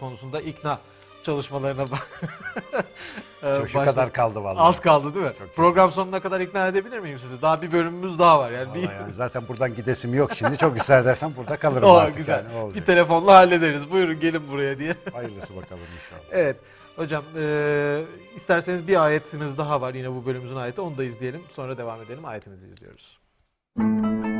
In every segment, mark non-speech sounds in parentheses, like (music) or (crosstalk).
konusunda ikna çalışmalarına bak. (laughs) Ee, çok kadar kaldı vallahi. Az kaldı değil mi? Çok Program sonuna kadar ikna edebilir miyim sizi? Daha bir bölümümüz daha var. Yani, bir... yani zaten buradan gidesim yok şimdi. Çok ısrar edersen burada kalırım o, artık. Güzel. Yani, bir telefonla hallederiz. Buyurun gelin buraya diye. (laughs) Hayırlısı bakalım inşallah. evet. Hocam e, isterseniz bir ayetimiz daha var. Yine bu bölümümüzün ayeti. Onu da izleyelim. Sonra devam edelim. Ayetimizi izliyoruz. Müzik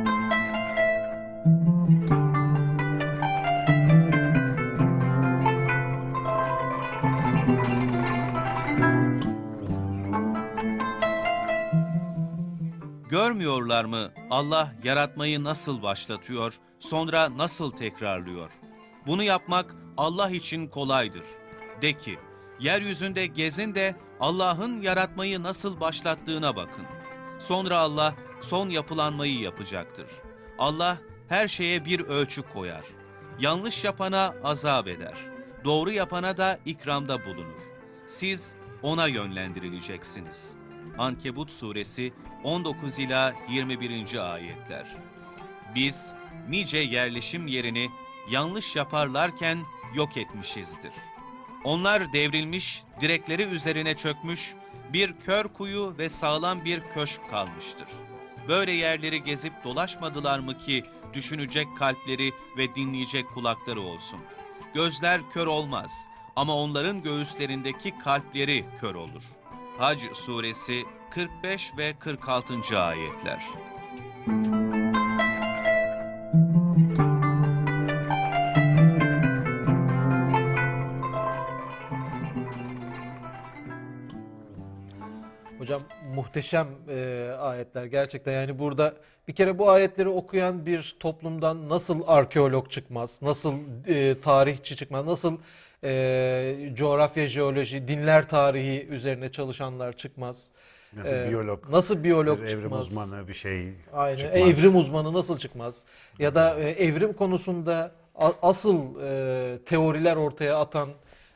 Görmüyorlar mı Allah yaratmayı nasıl başlatıyor, sonra nasıl tekrarlıyor? Bunu yapmak Allah için kolaydır. De ki, yeryüzünde gezin de Allah'ın yaratmayı nasıl başlattığına bakın. Sonra Allah son yapılanmayı yapacaktır. Allah her şeye bir ölçü koyar. Yanlış yapana azap eder. Doğru yapana da ikramda bulunur. Siz ona yönlendirileceksiniz.'' Ankebut suresi 19 ila 21. ayetler. Biz nice yerleşim yerini yanlış yaparlarken yok etmişizdir. Onlar devrilmiş, direkleri üzerine çökmüş, bir kör kuyu ve sağlam bir köşk kalmıştır. Böyle yerleri gezip dolaşmadılar mı ki düşünecek kalpleri ve dinleyecek kulakları olsun? Gözler kör olmaz ama onların göğüslerindeki kalpleri kör olur.'' Hac suresi 45 ve 46. ayetler. muhteşem e, ayetler gerçekten. Yani burada bir kere bu ayetleri okuyan bir toplumdan nasıl arkeolog çıkmaz, nasıl e, tarihçi çıkmaz, nasıl e, coğrafya, jeoloji, dinler tarihi üzerine çalışanlar çıkmaz. Nasıl ee, biyolog? Nasıl biyolog bir evrim çıkmaz? uzmanı bir şey Aynen. çıkmaz. Evrim uzmanı nasıl çıkmaz? Ya da e, evrim konusunda asıl e, teoriler ortaya atan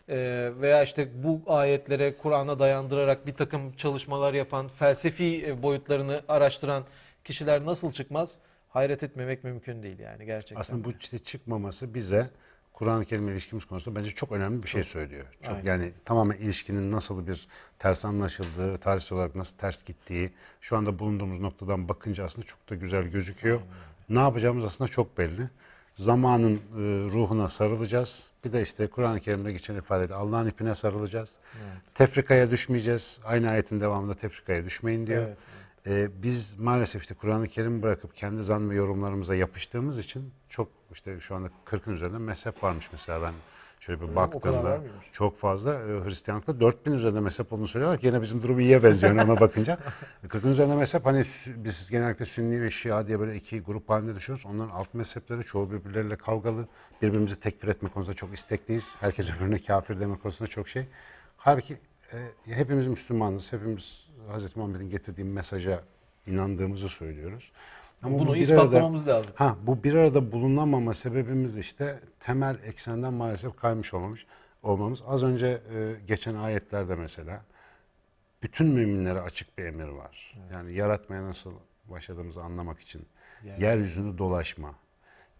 ee, veya işte bu ayetlere Kur'an'a dayandırarak bir takım çalışmalar yapan, felsefi e, boyutlarını araştıran kişiler nasıl çıkmaz? Hayret etmemek mümkün değil yani gerçekten. Aslında bu işte çıkmaması bize Kur'an-ı Kerim'le ilişkimiz konusunda bence çok önemli bir şey çok. söylüyor. Çok Aynen. yani tamamen ilişkinin nasıl bir ters anlaşıldığı, tarihsel olarak nasıl ters gittiği, şu anda bulunduğumuz noktadan bakınca aslında çok da güzel gözüküyor. Aynen. Ne yapacağımız aslında çok belli zamanın e, ruhuna sarılacağız. Bir de işte Kur'an-ı Kerim'de geçen ifadeyle Allah'ın ipine sarılacağız. Evet. Tefrikaya düşmeyeceğiz. Aynı ayetin devamında tefrikaya düşmeyin diyor. Evet, evet. E, biz maalesef işte Kur'an-ı Kerim'i bırakıp kendi zan ve yorumlarımıza yapıştığımız için çok işte şu anda 40'ın üzerinde mezhep varmış mesela ben Şöyle bir ee, baktığında çok fazla e, Hristiyanlıkta 4000 üzerinde mezhep olduğunu söylüyorlar ki yine bizim durumu iyiye benziyor ona (laughs) bakınca. 40'ın e, üzerinde mezhep hani biz genellikle Sünni ve Şia diye böyle iki grup halinde düşüyoruz. Onların alt mezhepleri çoğu birbirleriyle kavgalı. Birbirimizi tekfir etme konusunda çok istekliyiz. Herkes öbürüne kafir deme konusunda çok şey. Halbuki e, hepimiz Müslümanız. Hepimiz Hz. Muhammed'in getirdiği mesaja inandığımızı söylüyoruz. Ama Bunu bu ispatlamamız arada, lazım. Ha, bu bir arada bulunamama sebebimiz işte temel eksenden maalesef kaymış olmamış olmamız. Az önce e, geçen ayetlerde mesela bütün müminlere açık bir emir var. Evet. Yani yaratmaya nasıl başladığımızı anlamak için yani. yeryüzünü dolaşma,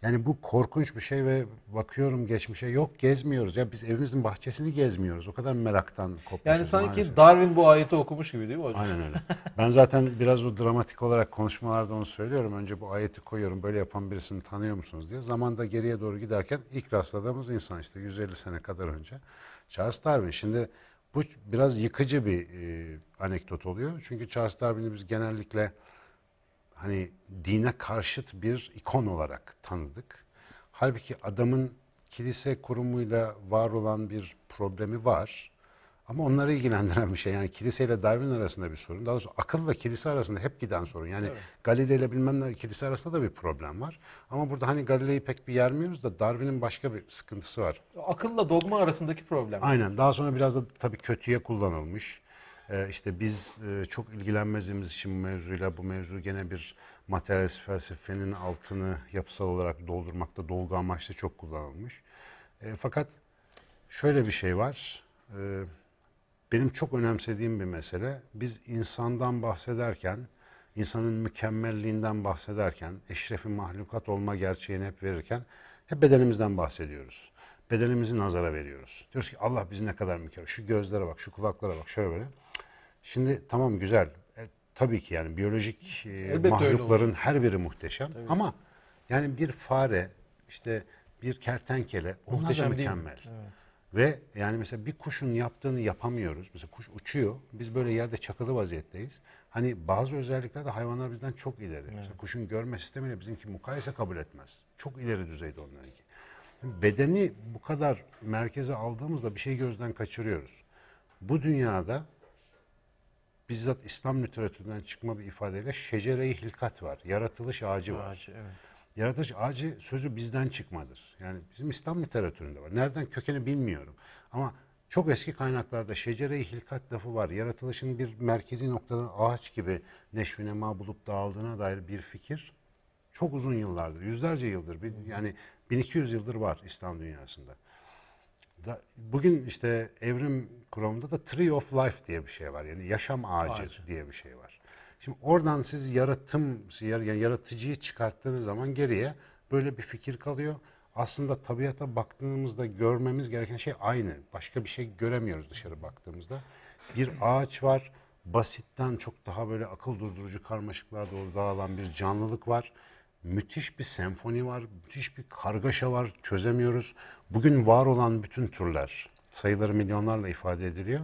yani bu korkunç bir şey ve bakıyorum geçmişe yok gezmiyoruz. Ya biz evimizin bahçesini gezmiyoruz. O kadar meraktan kopmuşuz. Yani sanki maalesef. Darwin bu ayeti okumuş gibi değil mi hocam? Aynen öyle. ben zaten biraz o dramatik olarak konuşmalarda onu söylüyorum. Önce bu ayeti koyuyorum. Böyle yapan birisini tanıyor musunuz diye. Zamanda geriye doğru giderken ilk rastladığımız insan işte 150 sene kadar önce Charles Darwin. Şimdi bu biraz yıkıcı bir e, anekdot oluyor. Çünkü Charles Darwin'i biz genellikle hani dine karşıt bir ikon olarak tanıdık. Halbuki adamın kilise kurumuyla var olan bir problemi var. Ama onları ilgilendiren bir şey. Yani kilise ile Darwin arasında bir sorun. Daha doğrusu akılla kilise arasında hep giden sorun. Yani evet. Galilei ile bilmem ne kilise arasında da bir problem var. Ama burada hani Galilei'yi pek bir yermiyoruz da Darwin'in başka bir sıkıntısı var. Akılla dogma arasındaki problem. Aynen. Daha sonra biraz da tabii kötüye kullanılmış e, işte biz e, çok ilgilenmediğimiz için bu mevzuyla bu mevzu gene bir materyalist felsefenin altını yapısal olarak doldurmakta dolgu amaçlı çok kullanılmış. E, fakat şöyle bir şey var. E, benim çok önemsediğim bir mesele biz insandan bahsederken insanın mükemmelliğinden bahsederken, eşrefi mahlukat olma gerçeğini hep verirken hep bedenimizden bahsediyoruz. Bedenimizi nazara veriyoruz. Diyoruz ki Allah bizi ne kadar mükemmel. Şu gözlere bak, şu kulaklara bak, şöyle böyle. Şimdi tamam güzel. E, tabii ki yani biyolojik e, mahlukların her biri muhteşem tabii. ama yani bir fare işte bir kertenkele onlar muhteşem da mükemmel. Evet. Ve yani mesela bir kuşun yaptığını yapamıyoruz. Mesela kuş uçuyor. Biz böyle yerde çakılı vaziyetteyiz. Hani bazı özelliklerde hayvanlar bizden çok ileri. Evet. Mesela kuşun görme sistemiyle bizimki mukayese kabul etmez. Çok ileri düzeyde onlarınki. Bedeni bu kadar merkeze aldığımızda bir şey gözden kaçırıyoruz. Bu dünyada bizzat İslam literatüründen çıkma bir ifadeyle şecere-i hilkat var. Yaratılış ağacı var. Ağacı, evet. Yaratılış ağacı sözü bizden çıkmadır. Yani bizim İslam literatüründe var. Nereden kökeni bilmiyorum. Ama çok eski kaynaklarda şecere-i hilkat lafı var. Yaratılışın bir merkezi noktadan ağaç gibi neşvinema bulup dağıldığına dair bir fikir çok uzun yıllardır, yüzlerce yıldır, yani 1200 yıldır var İslam dünyasında. Da, bugün işte evrim kuramında da Tree of Life diye bir şey var. Yani yaşam ağacı, ağacı. diye bir şey var. Şimdi oradan siz yaratım, yani yaratıcıyı çıkarttığınız zaman geriye böyle bir fikir kalıyor. Aslında tabiata baktığımızda görmemiz gereken şey aynı. Başka bir şey göremiyoruz dışarı baktığımızda. Bir ağaç var. Basitten çok daha böyle akıl durdurucu karmaşıklığa doğru dağılan bir canlılık var. Müthiş bir senfoni var. Müthiş bir kargaşa var. Çözemiyoruz. Bugün var olan bütün türler, sayıları milyonlarla ifade ediliyor.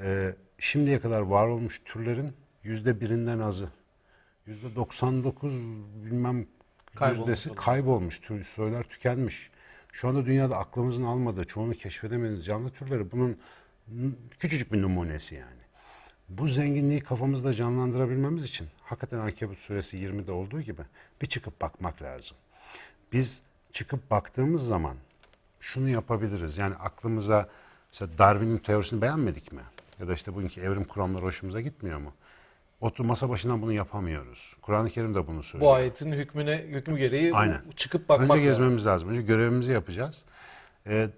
Ee, şimdiye kadar var olmuş türlerin yüzde birinden azı. Yüzde 99 bilmem kaybolmuş yüzdesi olur. kaybolmuş, tür, söyler tükenmiş. Şu anda dünyada aklımızın almadığı, çoğunu keşfedemediğimiz canlı türleri bunun küçücük bir numunesi yani. Bu zenginliği kafamızda canlandırabilmemiz için hakikaten Ankebut suresi 20'de olduğu gibi bir çıkıp bakmak lazım. Biz çıkıp baktığımız zaman şunu yapabiliriz. Yani aklımıza mesela Darwin'in teorisini beğenmedik mi? Ya da işte bugünkü evrim kuramları hoşumuza gitmiyor mu? Otur masa başından bunu yapamıyoruz. Kur'an-ı Kerim de bunu söylüyor. Bu ayetin hükmüne hükmü gereği Aynen. çıkıp bakmak Önce gezmemiz yani. lazım. Önce görevimizi yapacağız. Ee,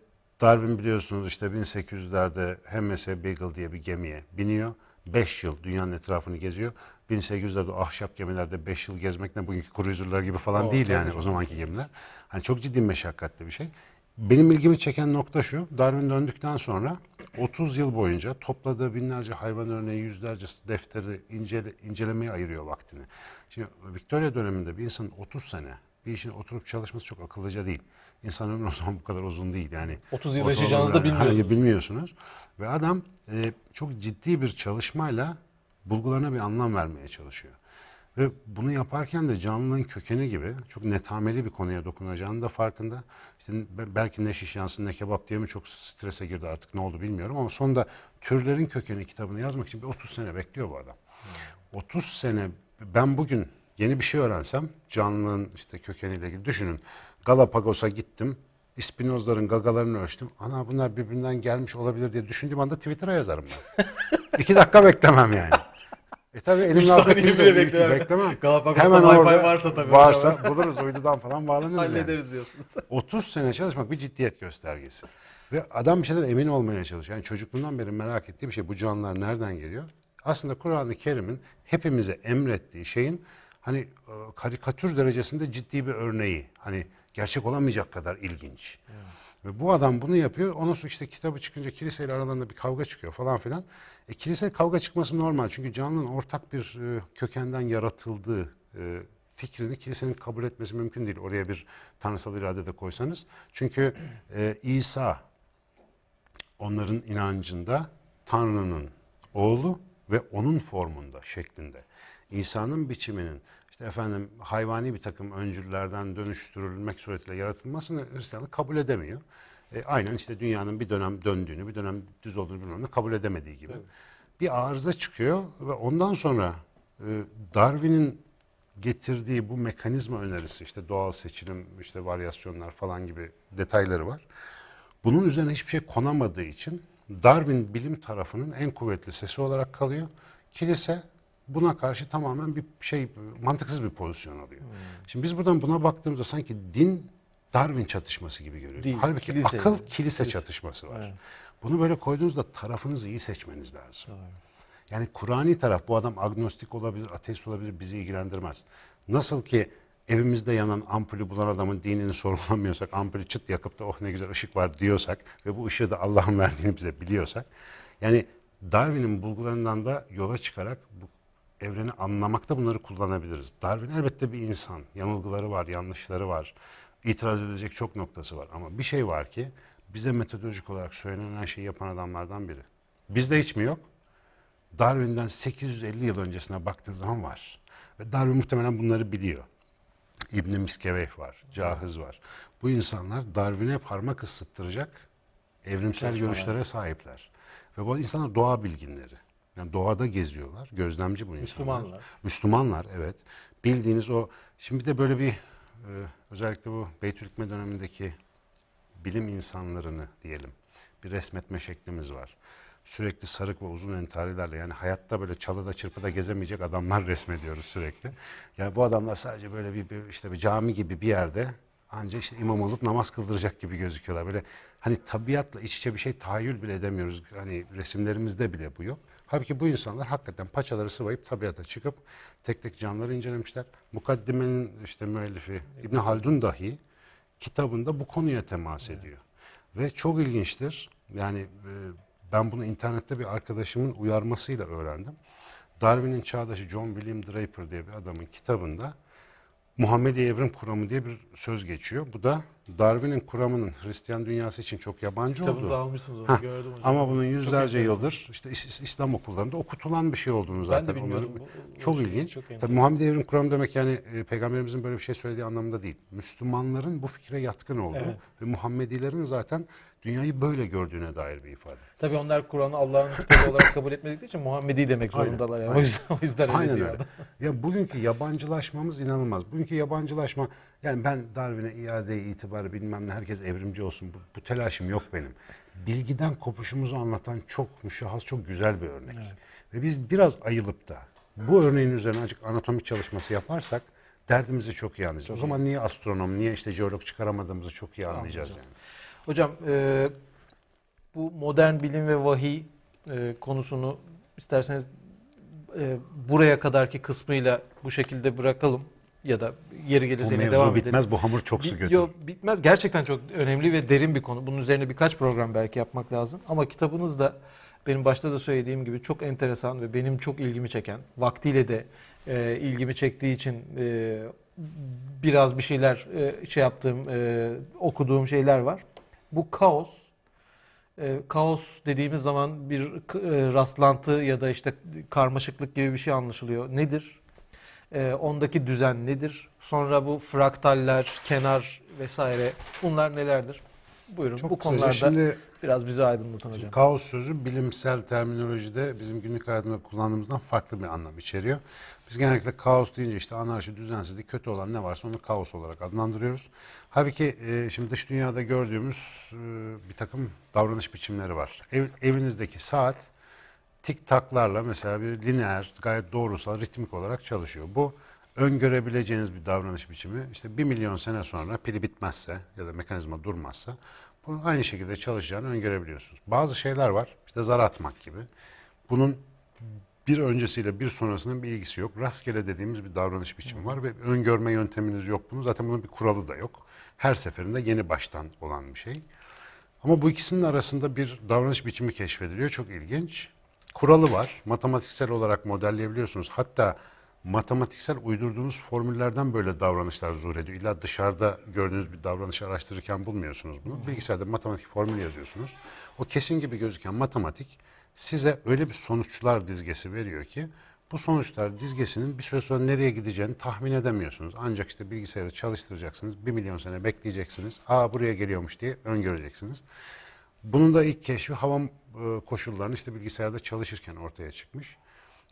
Darwin biliyorsunuz işte 1800'lerde HMS Beagle diye bir gemiye biniyor. 5 yıl dünyanın etrafını geziyor. 1800'lerde ahşap gemilerde 5 yıl gezmek ne bugünkü kruizörler gibi falan o, değil yani o zamanki gemiler. Hani çok ciddi meşakkatli bir şey. Benim ilgimi çeken nokta şu, Darwin döndükten sonra 30 yıl boyunca topladığı binlerce hayvan örneği, yüzlerce defteri incele, incelemeye ayırıyor vaktini. Şimdi Victoria döneminde bir insanın 30 sene bir işin oturup çalışması çok akıllıca değil. İnsan ömrü o zaman bu kadar uzun değil yani. 30 yıl yaşayacağınızı da bilmiyorsunuz. Hani bilmiyorsunuz. Ve adam e, çok ciddi bir çalışmayla bulgularına bir anlam vermeye çalışıyor. Ve bunu yaparken de canlılığın kökeni gibi çok netameli bir konuya dokunacağını da farkında. İşte belki ne şiş yansın ne kebap diye mi çok strese girdi artık ne oldu bilmiyorum ama sonunda Türlerin Kökeni kitabını yazmak için bir 30 sene bekliyor bu adam. 30 hmm. sene ben bugün yeni bir şey öğrensem canlılığın işte kökeniyle ilgili düşünün. Galapagos'a gittim. İspinozların gagalarını ölçtüm. Ana bunlar birbirinden gelmiş olabilir diye düşündüğüm anda Twitter'a yazarım ben. (laughs) İki dakika beklemem yani. E tabii elin altında saniye bile beklemem. beklemem. Galapagos'ta Hemen Wi-Fi orada varsa tabii. Varsa hocam. buluruz uydudan falan bağlanırız Hallederiz yani. diyorsunuz. 30 (laughs) sene çalışmak bir ciddiyet göstergesi. Ve adam bir şeyler emin olmaya çalışıyor. Yani çocukluğundan beri merak ettiği bir şey bu canlılar nereden geliyor? Aslında Kur'an-ı Kerim'in hepimize emrettiği şeyin hani e, karikatür derecesinde ciddi bir örneği. Hani gerçek olamayacak kadar ilginç. Evet. Ve bu adam bunu yapıyor. Ondan sonra işte kitabı çıkınca kiliseyle aralarında bir kavga çıkıyor falan filan. E, kilise kavga çıkması normal çünkü canlının ortak bir e, kökenden yaratıldığı e, fikrini kilisenin kabul etmesi mümkün değil. Oraya bir tanrısal irade de koysanız. Çünkü e, İsa onların inancında Tanrı'nın oğlu ve onun formunda, şeklinde. İsa'nın biçiminin işte efendim hayvani bir takım öncüllerden dönüştürülmek suretiyle yaratılmasını Hristiyanlık kabul edemiyor e, aynen işte dünyanın bir dönem döndüğünü, bir dönem düz olduğunu bilmem ne kabul edemediği gibi. Evet. Bir arıza çıkıyor ve ondan sonra e, Darwin'in getirdiği bu mekanizma önerisi işte doğal seçilim, işte varyasyonlar falan gibi detayları var. Bunun üzerine hiçbir şey konamadığı için Darwin bilim tarafının en kuvvetli sesi olarak kalıyor. Kilise buna karşı tamamen bir şey mantıksız bir pozisyon alıyor. Hmm. Şimdi biz buradan buna baktığımızda sanki din Darwin çatışması gibi görüyorum. Değil, Halbuki kilise akıl yani. kilise çatışması var. Evet. Bunu böyle koyduğunuzda tarafınızı iyi seçmeniz lazım. Doğru. Yani Kur'an'i taraf bu adam agnostik olabilir, ateist olabilir bizi ilgilendirmez. Nasıl ki evimizde yanan ampulü bulan adamın dinini sorgulamıyorsak, ampulü çıt yakıp da oh ne güzel ışık var diyorsak ve bu ışığı da Allah'ın (laughs) verdiğini bize biliyorsak. Yani Darwin'in bulgularından da yola çıkarak bu evreni anlamakta bunları kullanabiliriz. Darwin elbette bir insan. Yanılgıları var, yanlışları var itiraz edecek çok noktası var. Ama bir şey var ki bize metodolojik olarak söylenen şeyi yapan adamlardan biri. Bizde hiç mi yok? Darwin'den 850 yıl öncesine baktığın zaman var. Ve Darwin muhtemelen bunları biliyor. İbn Miskeveh var, Cahiz var. Bu insanlar Darwin'e parmak ısıttıracak evrimsel Kesinlikle. görüşlere sahipler. Ve bu insanlar doğa bilginleri. Yani doğada geziyorlar. Gözlemci bu insanlar. Müslümanlar. Müslümanlar evet. Bildiğiniz o şimdi de böyle bir ee, özellikle bu Beytülkme dönemindeki bilim insanlarını diyelim bir resmetme şeklimiz var. Sürekli sarık ve uzun entarilerle yani hayatta böyle çalıda çırpıda gezemeyecek adamlar (laughs) resmediyoruz sürekli. Yani bu adamlar sadece böyle bir, bir işte bir cami gibi bir yerde ancak işte imam olup namaz kıldıracak gibi gözüküyorlar. Böyle hani tabiatla iç içe bir şey tahayyül bile edemiyoruz. Hani resimlerimizde bile bu yok. Halbuki bu insanlar hakikaten paçaları sıvayıp tabiata çıkıp tek tek canları incelemişler. Mukaddimenin işte müellifi İbn Haldun dahi kitabında bu konuya temas ediyor. Ve çok ilginçtir. Yani e, ben bunu internette bir arkadaşımın uyarmasıyla öğrendim. Darwin'in çağdaşı John William Draper diye bir adamın kitabında Muhammediye Evrim Kuramı diye bir söz geçiyor. Bu da Darwin'in kuramının Hristiyan dünyası için çok yabancı olduğu. Kitabınızı almışsınız onu ha, gördüm hocam. Ama bunun yüzlerce yıldır işte İslam okullarında okutulan bir şey olduğunu zaten. Ben de bilmiyordum. Bu, çok bu, ilginç. Çok Tabii Muhammed Evrim kuramı demek yani e, peygamberimizin böyle bir şey söylediği anlamında değil. Müslümanların bu fikre yatkın olduğu evet. ve Muhammedilerin zaten dünyayı böyle gördüğüne dair bir ifade. Tabii onlar Kur'an'ı Allah'ın kitabı olarak kabul etmedikleri için Muhammedi demek zorundalar. Aynen, yani. O yüzden, o yüzden öyle aynen öyle. Ya bugünkü yabancılaşmamız inanılmaz. Bugünkü yabancılaşma yani ben Darwin'e iade itibarı bilmem ne herkes evrimci olsun bu, bu telaşım yok benim. Bilgiden kopuşumuzu anlatan çok müşahhas çok güzel bir örnek. Evet. Ve biz biraz ayılıp da bu örneğin üzerine acık anatomik çalışması yaparsak derdimizi çok iyi anlayacağız. Çok o zaman iyi. niye astronom, niye işte jeolog çıkaramadığımızı çok iyi anlayacağız. Yani. Hocam e, bu modern bilim ve vahiy e, konusunu isterseniz e, buraya kadarki kısmıyla bu şekilde bırakalım ya da yeri gelirse bu mevzu devam bitmez, edelim. bu hamur çok su Bit- götür. Yo, bitmez. Gerçekten çok önemli ve derin bir konu. Bunun üzerine birkaç program belki yapmak lazım. Ama kitabınız da benim başta da söylediğim gibi çok enteresan ve benim çok ilgimi çeken, vaktiyle de e, ilgimi çektiği için e, biraz bir şeyler e, şey yaptığım, e, okuduğum şeyler var. Bu kaos, e, kaos dediğimiz zaman bir e, rastlantı ya da işte karmaşıklık gibi bir şey anlaşılıyor. Nedir? E, ondaki düzen nedir? Sonra bu fraktaller, kenar vesaire bunlar nelerdir? Buyurun Çok bu konularda şimdi, biraz bizi aydınlatın hocam. Kaos sözü bilimsel terminolojide bizim günlük hayatımızda kullandığımızdan farklı bir anlam içeriyor. Biz genellikle kaos deyince işte anarşi, düzensizlik, kötü olan ne varsa onu kaos olarak adlandırıyoruz. Halbuki e, şimdi dış dünyada gördüğümüz e, bir takım davranış biçimleri var. Ev, evinizdeki saat tik taklarla mesela bir lineer, gayet doğrusal, ritmik olarak çalışıyor. Bu öngörebileceğiniz bir davranış biçimi. İşte bir milyon sene sonra pili bitmezse ya da mekanizma durmazsa bunun aynı şekilde çalışacağını öngörebiliyorsunuz. Bazı şeyler var. İşte zar atmak gibi. Bunun bir öncesiyle bir sonrasının bir ilgisi yok. Rastgele dediğimiz bir davranış biçimi var ve öngörme yönteminiz yok bunun. Zaten bunun bir kuralı da yok. Her seferinde yeni baştan olan bir şey. Ama bu ikisinin arasında bir davranış biçimi keşfediliyor. Çok ilginç kuralı var. Matematiksel olarak modelleyebiliyorsunuz. Hatta matematiksel uydurduğunuz formüllerden böyle davranışlar zuhur ediyor. İlla dışarıda gördüğünüz bir davranış araştırırken bulmuyorsunuz bunu. Bilgisayarda matematik formülü yazıyorsunuz. O kesin gibi gözüken matematik size öyle bir sonuçlar dizgesi veriyor ki bu sonuçlar dizgesinin bir süre sonra nereye gideceğini tahmin edemiyorsunuz. Ancak işte bilgisayarı çalıştıracaksınız, bir milyon sene bekleyeceksiniz, aa buraya geliyormuş diye öngöreceksiniz. Bunun da ilk keşfi hava e, koşulların işte bilgisayarda çalışırken ortaya çıkmış.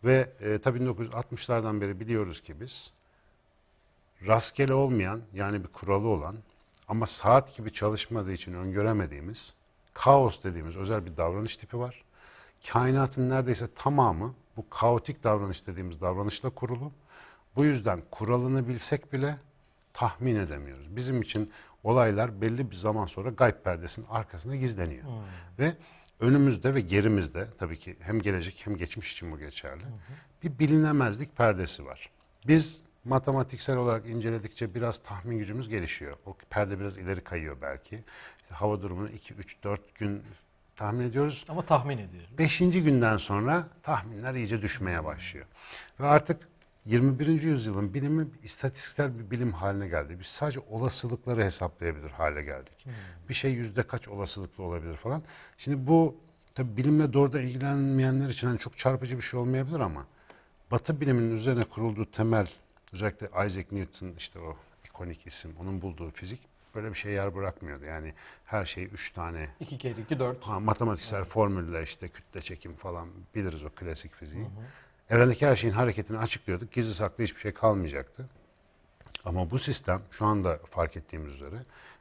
Ve e, tabii 1960'lardan beri biliyoruz ki biz rastgele olmayan yani bir kuralı olan ama saat gibi çalışmadığı için öngöremediğimiz kaos dediğimiz özel bir davranış tipi var. Kainatın neredeyse tamamı bu kaotik davranış dediğimiz davranışla kurulu. Bu yüzden kuralını bilsek bile tahmin edemiyoruz. Bizim için olaylar belli bir zaman sonra gayb perdesinin arkasında gizleniyor. Hmm. Ve önümüzde ve gerimizde tabii ki hem gelecek hem geçmiş için bu geçerli. Hı hı. Bir bilinemezlik perdesi var. Biz matematiksel olarak inceledikçe biraz tahmin gücümüz gelişiyor. O perde biraz ileri kayıyor belki. İşte hava durumunu 2 3 4 gün tahmin ediyoruz. Ama tahmin ediyoruz. Beşinci günden sonra tahminler iyice düşmeye başlıyor. Ve artık 21. yüzyılın bilimi istatistiksel bir bilim haline geldi. Biz sadece olasılıkları hesaplayabilir hale geldik. Hmm. Bir şey yüzde kaç olasılıklı olabilir falan. Şimdi bu tabi bilimle doğrudan ilgilenmeyenler için yani çok çarpıcı bir şey olmayabilir ama Batı biliminin üzerine kurulduğu temel özellikle Isaac Newton işte o ikonik isim onun bulduğu fizik böyle bir şey yer bırakmıyordu. Yani her şey üç tane. iki kere iki dört. Ha, matematiksel yani. formüller işte kütle çekim falan biliriz o klasik fiziği. Hı Evrendeki her şeyin hareketini açıklıyorduk. Gizli saklı hiçbir şey kalmayacaktı. Ama bu sistem şu anda fark ettiğimiz üzere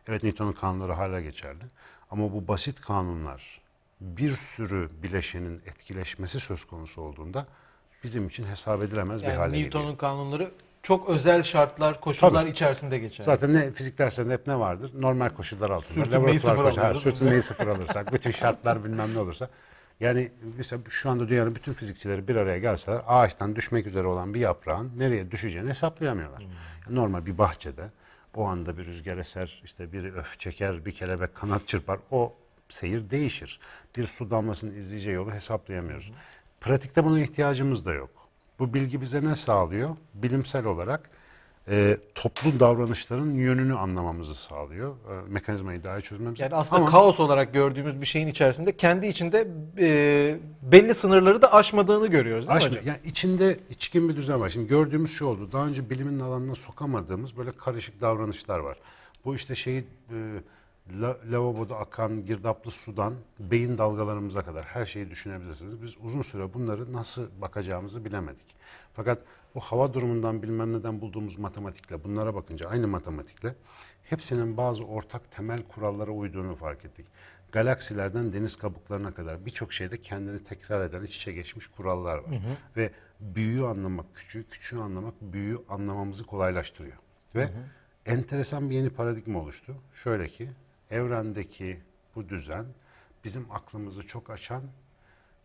evet Newton'un kanunları hala geçerli. Ama bu basit kanunlar bir sürü bileşenin etkileşmesi söz konusu olduğunda bizim için hesap edilemez yani bir hale geliyor. Newton'un kanunları çok özel şartlar, koşullar Tabii. içerisinde geçer. Zaten ne fizik derslerinde hep ne vardır? Normal koşullar altında. Sürtünmeyi sıfır koşar, alırız. sıfır alırsak, bütün şartlar bilmem ne olursa yani mesela şu anda dünyanın bütün fizikçileri bir araya gelseler ağaçtan düşmek üzere olan bir yaprağın nereye düşeceğini hesaplayamıyorlar. Hmm. Normal bir bahçede o anda bir rüzgar eser, işte biri öf çeker, bir kelebek kanat çırpar. O seyir değişir. Bir su damlasının izleyeceği yolu hesaplayamıyoruz. Hmm. Pratikte buna ihtiyacımız da yok. Bu bilgi bize ne sağlıyor? Bilimsel olarak e, toplu davranışların yönünü anlamamızı sağlıyor. E, mekanizmayı daha iyi çözmemiz. Yani aslında Ama, kaos olarak gördüğümüz bir şeyin içerisinde kendi içinde e, belli sınırları da aşmadığını görüyoruz değil aşmıyor. mi hocam? Yani içinde içkin bir düzen var. Şimdi gördüğümüz şu oldu. Daha önce bilimin alanına sokamadığımız böyle karışık davranışlar var. Bu işte şeyi e, la, lavaboda akan girdaplı sudan beyin dalgalarımıza kadar her şeyi düşünebilirsiniz. Biz uzun süre bunları nasıl bakacağımızı bilemedik. Fakat o hava durumundan bilmem neden bulduğumuz matematikle bunlara bakınca aynı matematikle hepsinin bazı ortak temel kurallara uyduğunu fark ettik. Galaksilerden deniz kabuklarına kadar birçok şeyde kendini tekrar eden iç içe geçmiş kurallar var. Hı hı. Ve büyüğü anlamak küçüğü, küçüğü anlamak büyüğü anlamamızı kolaylaştırıyor. Ve hı hı. enteresan bir yeni paradigma oluştu. Şöyle ki evrendeki bu düzen bizim aklımızı çok açan,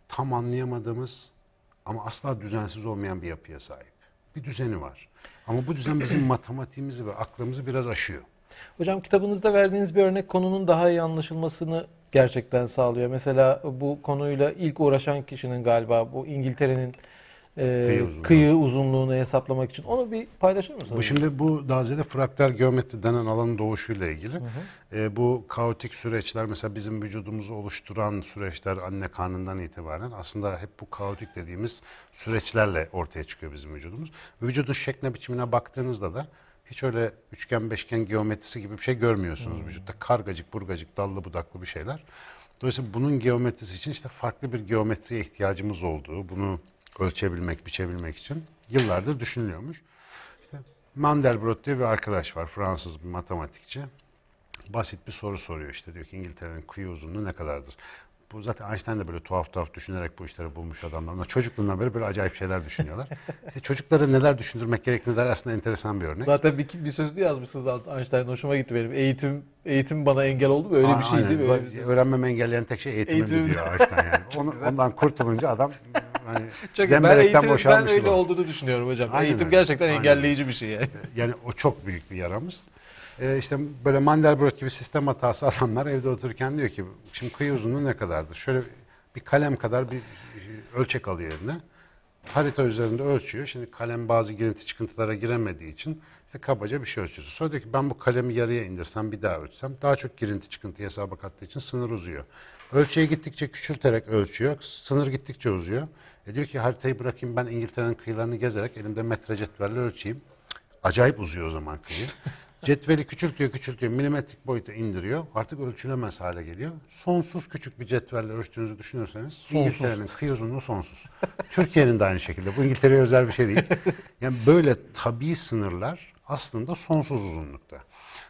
tam anlayamadığımız ama asla düzensiz olmayan bir yapıya sahip bir düzeni var. Ama bu düzen bizim (clears throat) matematiğimizi ve aklımızı biraz aşıyor. Hocam kitabınızda verdiğiniz bir örnek konunun daha iyi anlaşılmasını gerçekten sağlıyor. Mesela bu konuyla ilk uğraşan kişinin galiba bu İngiltere'nin e, kıyı, uzunluğunu hesaplamak için. Onu bir paylaşır mısınız? Bu şimdi bu dazede fraktal geometri denen alanın doğuşuyla ilgili. Hı hı. E, bu kaotik süreçler mesela bizim vücudumuzu oluşturan süreçler anne karnından itibaren aslında hep bu kaotik dediğimiz süreçlerle ortaya çıkıyor bizim vücudumuz. Vücudun şekline biçimine baktığınızda da hiç öyle üçgen beşgen geometrisi gibi bir şey görmüyorsunuz hmm. vücutta. Kargacık, burgacık, dallı budaklı bir şeyler. Dolayısıyla bunun geometrisi için işte farklı bir geometriye ihtiyacımız olduğu, bunu ölçebilmek, biçebilmek için yıllardır düşünülüyormuş. İşte Mandelbrot diye bir arkadaş var, Fransız bir matematikçi. Basit bir soru soruyor işte diyor ki İngiltere'nin kuyu uzunluğu ne kadardır? Bu zaten Einstein de böyle tuhaf tuhaf düşünerek bu işleri bulmuş adamlar. çocukluğundan beri böyle acayip şeyler düşünüyorlar. (laughs) işte çocuklara neler düşündürmek der aslında enteresan bir örnek. Zaten bir, bir söz sözlü yazmışsınız Einstein hoşuma gitti benim. Eğitim eğitim bana engel oldu mu? Öyle Aa, bir şeydi. Aynen. Böyle bir şey. Öğrenmemi engelleyen tek şey eğitimimdi eğitim. diyor Einstein yani. (laughs) Onu, ondan kurtulunca adam Hani (laughs) çok ben, eğitim, ben öyle olduğunu düşünüyorum hocam. Aynen eğitim gerçekten Aynen. engelleyici bir şey yani. (laughs) Yani o çok büyük bir yaramız. Ee, işte böyle Mandelbrot gibi sistem hatası (laughs) alanlar evde otururken diyor ki şimdi kıyı uzunluğu ne kadardır? Şöyle bir kalem kadar bir ölçek alıyor eline. Harita üzerinde ölçüyor. Şimdi kalem bazı girinti çıkıntılara giremediği için işte kabaca bir şey ölçüyor. Sonra diyor ki ben bu kalemi yarıya indirsem bir daha ölçsem daha çok girinti çıkıntı hesaba kattığı için sınır uzuyor. Ölçüye gittikçe küçülterek ölçüyor. Sınır gittikçe uzuyor. E diyor ki haritayı bırakayım ben İngiltere'nin kıyılarını gezerek elimde metre cetvelle ölçeyim. Acayip uzuyor o zaman kıyı. (laughs) Cetveli küçültüyor küçültüyor milimetrik boyuta indiriyor. Artık ölçülemez hale geliyor. Sonsuz küçük bir cetvelle ölçtüğünüzü düşünürseniz İngiltere'nin kıyı uzunluğu sonsuz. (laughs) Türkiye'nin de aynı şekilde. Bu İngiltere'ye özel bir şey değil. (laughs) Yani böyle tabi sınırlar aslında sonsuz uzunlukta.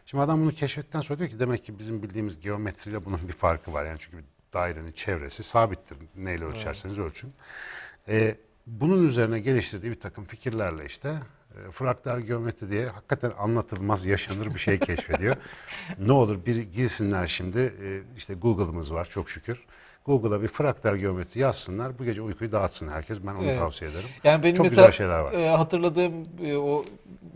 Şimdi adam bunu keşfetten sonra diyor ki demek ki bizim bildiğimiz geometriyle bunun bir farkı var. Yani çünkü bir dairenin çevresi sabittir. Neyle ölçerseniz ölçün. E, bunun üzerine geliştirdiği bir takım fikirlerle işte e, fraktal geometri diye hakikaten anlatılmaz, yaşanır bir şey (laughs) keşfediyor. ne olur bir girsinler şimdi. E, işte Google'ımız var çok şükür. Google'a bir fraktal geometri yazsınlar. Bu gece uykuyu dağıtsın herkes. Ben onu evet. tavsiye ederim. Yani benim Çok mesela, güzel şeyler var. E, hatırladığım e, o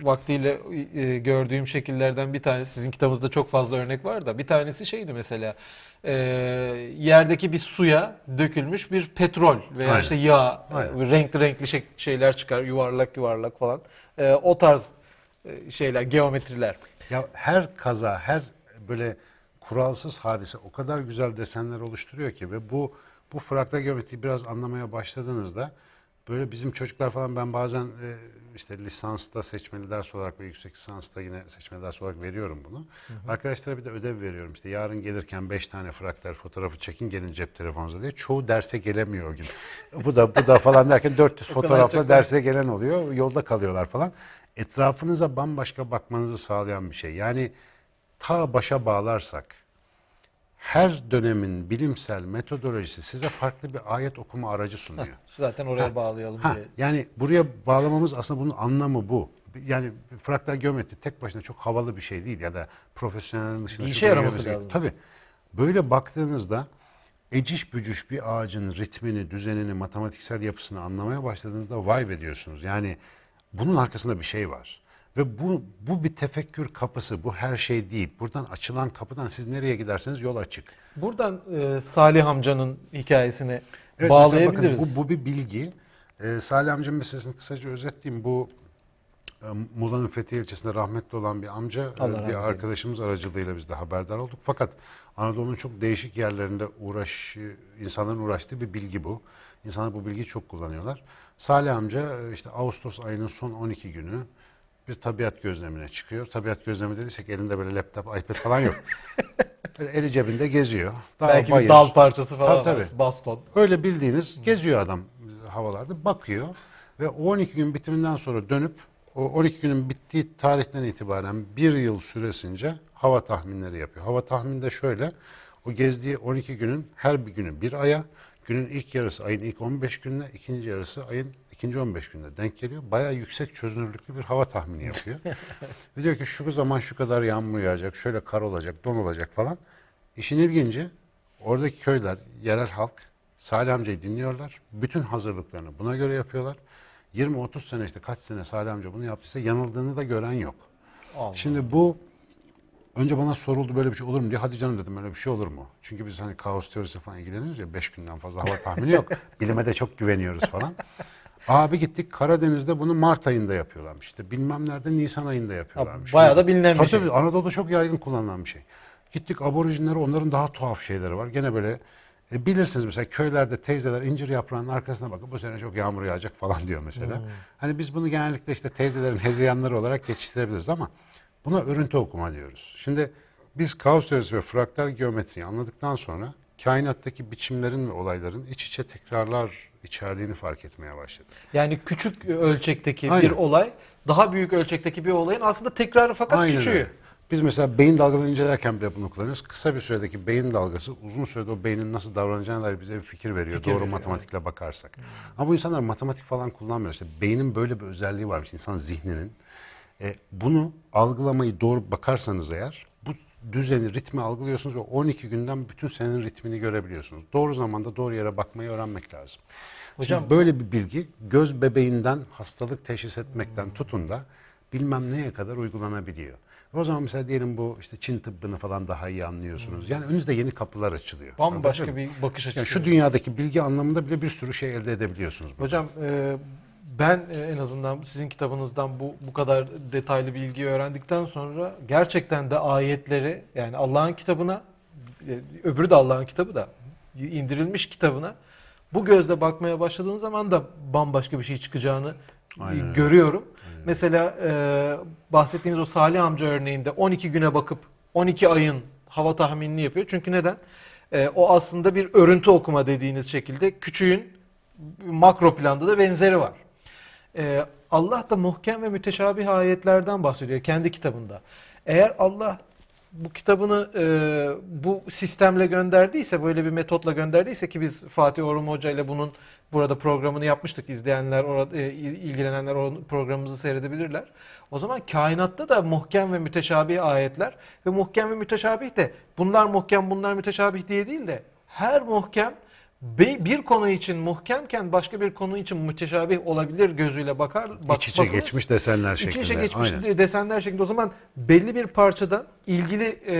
vaktiyle e, gördüğüm şekillerden bir tanesi sizin kitabınızda çok fazla örnek var da bir tanesi şeydi mesela e, yerdeki bir suya dökülmüş bir petrol veya Aynen. işte yağ Aynen. E, renkli renkli şey, şeyler çıkar yuvarlak yuvarlak falan e, o tarz e, şeyler geometriler. Ya her kaza her böyle kuralsız hadise o kadar güzel desenler oluşturuyor ki ve bu bu fraktal geometriyi biraz anlamaya başladığınızda böyle bizim çocuklar falan ben bazen e, işte lisansta seçmeli ders olarak ve yüksek lisansta yine seçmeli ders olarak veriyorum bunu. Hı hı. Arkadaşlara bir de ödev veriyorum işte yarın gelirken beş tane fraktal fotoğrafı çekin gelin cep telefonunuza diye. Çoğu derse gelemiyor o gün. bu da bu da falan derken 400 (laughs) fotoğrafla derse gelen oluyor. Yolda kalıyorlar falan. Etrafınıza bambaşka bakmanızı sağlayan bir şey. Yani ta başa bağlarsak her dönemin bilimsel metodolojisi size farklı bir ayet okuma aracı sunuyor. Zaten oraya ha, bağlayalım ha, diye. Yani buraya bağlamamız aslında bunun anlamı bu. Yani fraktal geometri tek başına çok havalı bir şey değil ya da profesyonel dışında. İşe yaraması lazım. Tabii. Böyle baktığınızda eciş bücüş bir ağacın ritmini, düzenini, matematiksel yapısını anlamaya başladığınızda vay be diyorsunuz. Yani bunun arkasında bir şey var. Ve bu, bu bir tefekkür kapısı, bu her şey değil. Buradan açılan kapıdan siz nereye giderseniz yol açık. Buradan e, Salih amcanın hikayesine evet, bağlayabiliriz. Bakın, bu, bu bir bilgi. E, Salih amcanın meselesini kısaca özetleyeyim. Bu e, Muğla'nın Fethi ilçesinde rahmetli olan bir amca, e, Allah e, bir arkadaşımız eylesin. aracılığıyla biz de haberdar olduk. Fakat Anadolu'nun çok değişik yerlerinde uğraş, insanların uğraştığı bir bilgi bu. İnsanlar bu bilgiyi çok kullanıyorlar. Salih amca e, işte Ağustos ayının son 12 günü bir tabiat gözlemine çıkıyor. Tabiat gözlemi dediysek elinde böyle laptop, iPad falan yok. (laughs) eli cebinde geziyor. Dağ, Belki bayır. bir dal parçası falan tabii, tabii. baston. Öyle bildiğiniz geziyor adam havalarda bakıyor ve 12 gün bitiminden sonra dönüp o 12 günün bittiği tarihten itibaren bir yıl süresince hava tahminleri yapıyor. Hava tahmini de şöyle. O gezdiği 12 günün her bir günü bir aya, Günün ilk yarısı ayın ilk 15 gününe, ikinci yarısı ayın ikinci 15 gününe denk geliyor. Baya yüksek çözünürlüklü bir hava tahmini yapıyor. Ve (laughs) diyor ki şu zaman şu kadar yağmur yağacak, şöyle kar olacak, don olacak falan. İşin ilginci oradaki köyler, yerel halk Salih amcayı dinliyorlar. Bütün hazırlıklarını buna göre yapıyorlar. 20-30 sene işte kaç sene Salih amca bunu yaptıysa yanıldığını da gören yok. Allah. Şimdi bu Önce bana soruldu böyle bir şey olur mu diye. Hadi canım dedim böyle bir şey olur mu? Çünkü biz hani kaos teorisi falan ilgileniyoruz ya. Beş günden fazla hava tahmini yok. (laughs) Bilime de çok güveniyoruz falan. Abi gittik Karadeniz'de bunu Mart ayında yapıyorlarmış. İşte bilmem nerede Nisan ayında yapıyorlarmış. Ha, bayağı da bilinen tabii, bir şey. Tabii Anadolu'da çok yaygın kullanılan bir şey. Gittik aborijinlere onların daha tuhaf şeyleri var. Gene böyle e, bilirsiniz mesela köylerde teyzeler incir yaprağının arkasına bakın bu sene çok yağmur yağacak falan diyor mesela. Hmm. Hani biz bunu genellikle işte teyzelerin hezeyanları olarak geçiştirebiliriz ama Buna örüntü okuma diyoruz. Şimdi biz kaos teorisi ve fraktal geometriyi anladıktan sonra kainattaki biçimlerin ve olayların iç içe tekrarlar içerdiğini fark etmeye başladık. Yani küçük ölçekteki Aynen. bir olay daha büyük ölçekteki bir olayın aslında tekrarı fakat Aynen küçüğü. Öyle. Biz mesela beyin dalgalarını incelerken bile bunu kullanıyoruz. Kısa bir süredeki beyin dalgası uzun sürede o beynin nasıl davranacağına dair bize bir fikir veriyor. Fikir Doğru veriyor, matematikle evet. bakarsak. Hmm. Ama bu insanlar matematik falan kullanmıyor. İşte beynin böyle bir özelliği varmış. İnsan zihninin e, bunu algılamayı doğru bakarsanız eğer bu düzeni, ritmi algılıyorsunuz ve 12 günden bütün senin ritmini görebiliyorsunuz. Doğru zamanda doğru yere bakmayı öğrenmek lazım. Hocam Şimdi böyle bir bilgi göz bebeğinden hastalık teşhis etmekten tutun da bilmem neye kadar uygulanabiliyor. O zaman mesela diyelim bu işte Çin tıbbını falan daha iyi anlıyorsunuz. Yani önünüzde yeni kapılar açılıyor. Bambaşka bir bakış açısı. Yani şu dünyadaki bilgi anlamında bile bir sürü şey elde edebiliyorsunuz. Burada. Hocam e, ben e, en azından sizin kitabınızdan bu bu kadar detaylı bilgiyi öğrendikten sonra gerçekten de ayetleri yani Allah'ın kitabına e, öbürü de Allah'ın kitabı da indirilmiş kitabına bu gözle bakmaya başladığın zaman da bambaşka bir şey çıkacağını e, Aynen. görüyorum. Aynen. Mesela e, bahsettiğiniz o Salih amca örneğinde 12 güne bakıp 12 ayın hava tahminini yapıyor. Çünkü neden? E, o aslında bir örüntü okuma dediğiniz şekilde küçüğün makro planda da benzeri var e, Allah da muhkem ve müteşabih ayetlerden bahsediyor kendi kitabında. Eğer Allah bu kitabını e, bu sistemle gönderdiyse, böyle bir metotla gönderdiyse ki biz Fatih Orum Hoca ile bunun burada programını yapmıştık. İzleyenler, orada, e, ilgilenenler programımızı seyredebilirler. O zaman kainatta da muhkem ve müteşabih ayetler ve muhkem ve müteşabih de bunlar muhkem, bunlar müteşabih diye değil de her muhkem bir, konu için muhkemken başka bir konu için müteşabih olabilir gözüyle bakar. Bak, İç içe bakınız. geçmiş desenler İç şeklinde. İç içe geçmiş Aynen. desenler şeklinde. O zaman belli bir parçada ilgili e,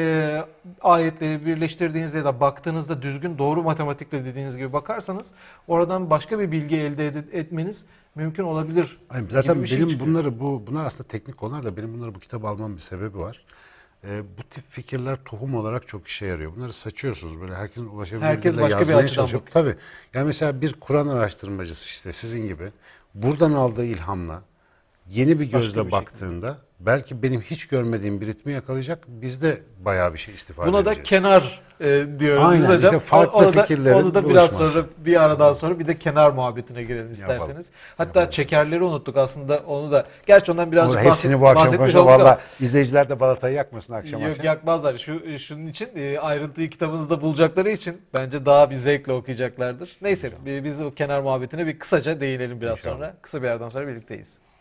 ayetleri birleştirdiğinizde ya da baktığınızda düzgün doğru matematikle dediğiniz gibi bakarsanız oradan başka bir bilgi elde etmeniz mümkün olabilir. Aynen. Zaten şey benim şey bunları bu bunlar aslında teknik konular da benim bunları bu kitabı almam bir sebebi var. E, bu tip fikirler tohum olarak çok işe yarıyor. Bunları saçıyorsunuz böyle herkesin ulaşabildiğiyle Herkes başka bir yazmaya açıdan çalışıp. bakıyor. Tabii. Yani mesela bir Kur'an araştırmacısı işte sizin gibi buradan aldığı ilhamla yeni bir gözle bir şey. baktığında şekilde. belki benim hiç görmediğim bir ritmi yakalayacak. Biz de bayağı bir şey istifade Buna edeceğiz. Buna da kenar e, diyoruz Aynen, hocam. Işte farklı onu da, fikirlerin Onu da biraz sonra bir aradan sonra bir de kenar muhabbetine girelim isterseniz. Yapalım. Hatta Yapalım. çekerleri unuttuk aslında onu da. Gerçi ondan birazcık bahsetmiş Hepsini bu akşam konuşalım. Valla izleyiciler de balatayı yakmasın akşam Yok, akşam. yakmazlar. Şu, şunun için e, ayrıntıyı kitabınızda bulacakları için bence daha bir zevkle okuyacaklardır. Neyse biz o kenar muhabbetine bir kısaca değinelim biraz İnşallah. sonra. Kısa bir aradan sonra birlikteyiz.